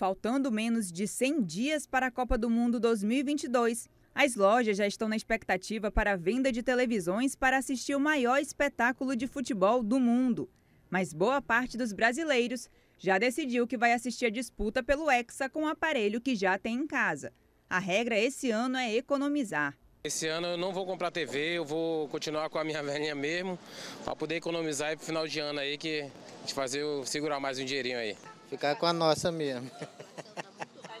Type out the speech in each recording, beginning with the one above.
Faltando menos de 100 dias para a Copa do Mundo 2022, as lojas já estão na expectativa para a venda de televisões para assistir o maior espetáculo de futebol do mundo. Mas boa parte dos brasileiros já decidiu que vai assistir a disputa pelo Hexa com o aparelho que já tem em casa. A regra esse ano é economizar. Esse ano eu não vou comprar TV, eu vou continuar com a minha velhinha mesmo, para poder economizar e o final de ano aí que a gente fazer segurar mais um dinheirinho aí. Ficar com a nossa mesmo. Tá,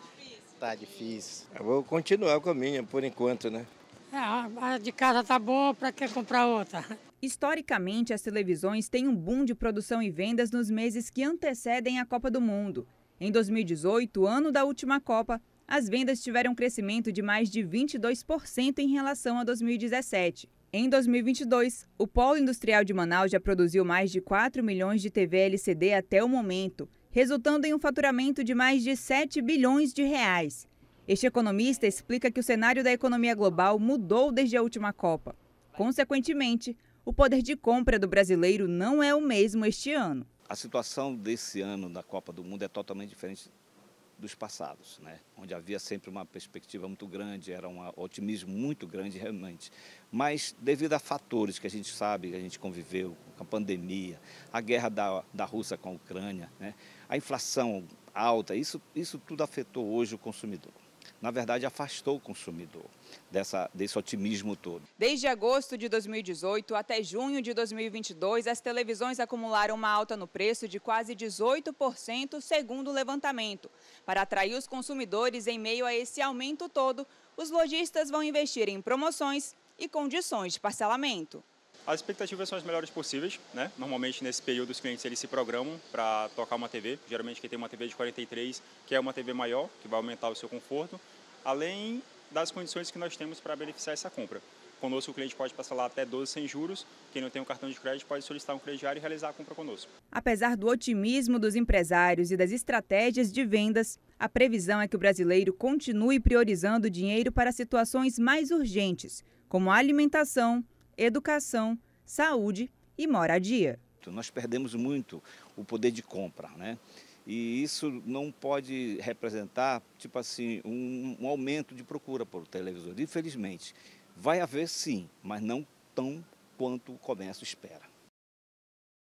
tá difícil. Eu vou continuar com a minha por enquanto, né? É, a de casa tá boa, para que comprar outra? Historicamente, as televisões têm um boom de produção e vendas nos meses que antecedem a Copa do Mundo. Em 2018, ano da última Copa, as vendas tiveram um crescimento de mais de 22% em relação a 2017. Em 2022, o Polo Industrial de Manaus já produziu mais de 4 milhões de TV LCD até o momento, resultando em um faturamento de mais de 7 bilhões de reais. Este economista explica que o cenário da economia global mudou desde a última Copa. Consequentemente, o poder de compra do brasileiro não é o mesmo este ano. A situação desse ano da Copa do Mundo é totalmente diferente dos passados, né? onde havia sempre uma perspectiva muito grande, era um otimismo muito grande realmente. Mas devido a fatores que a gente sabe, que a gente conviveu, com a pandemia, a guerra da, da Rússia com a Ucrânia, né? a inflação alta, isso, isso tudo afetou hoje o consumidor na verdade, afastou o consumidor dessa, desse otimismo todo. Desde agosto de 2018 até junho de 2022, as televisões acumularam uma alta no preço de quase 18%, segundo o levantamento. Para atrair os consumidores em meio a esse aumento todo, os lojistas vão investir em promoções e condições de parcelamento. As expectativas são as melhores possíveis, né? Normalmente nesse período os clientes eles se programam para tocar uma TV. Geralmente quem tem uma TV de 43 é uma TV maior, que vai aumentar o seu conforto, além das condições que nós temos para beneficiar essa compra. Conosco o cliente pode parcelar até 12 sem juros. Quem não tem um cartão de crédito pode solicitar um crediário e realizar a compra conosco. Apesar do otimismo dos empresários e das estratégias de vendas, a previsão é que o brasileiro continue priorizando o dinheiro para situações mais urgentes, como a alimentação educação, saúde e moradia. Nós perdemos muito o poder de compra, né? E isso não pode representar, tipo assim, um, um aumento de procura por televisor. Infelizmente, vai haver sim, mas não tão quanto o comércio espera.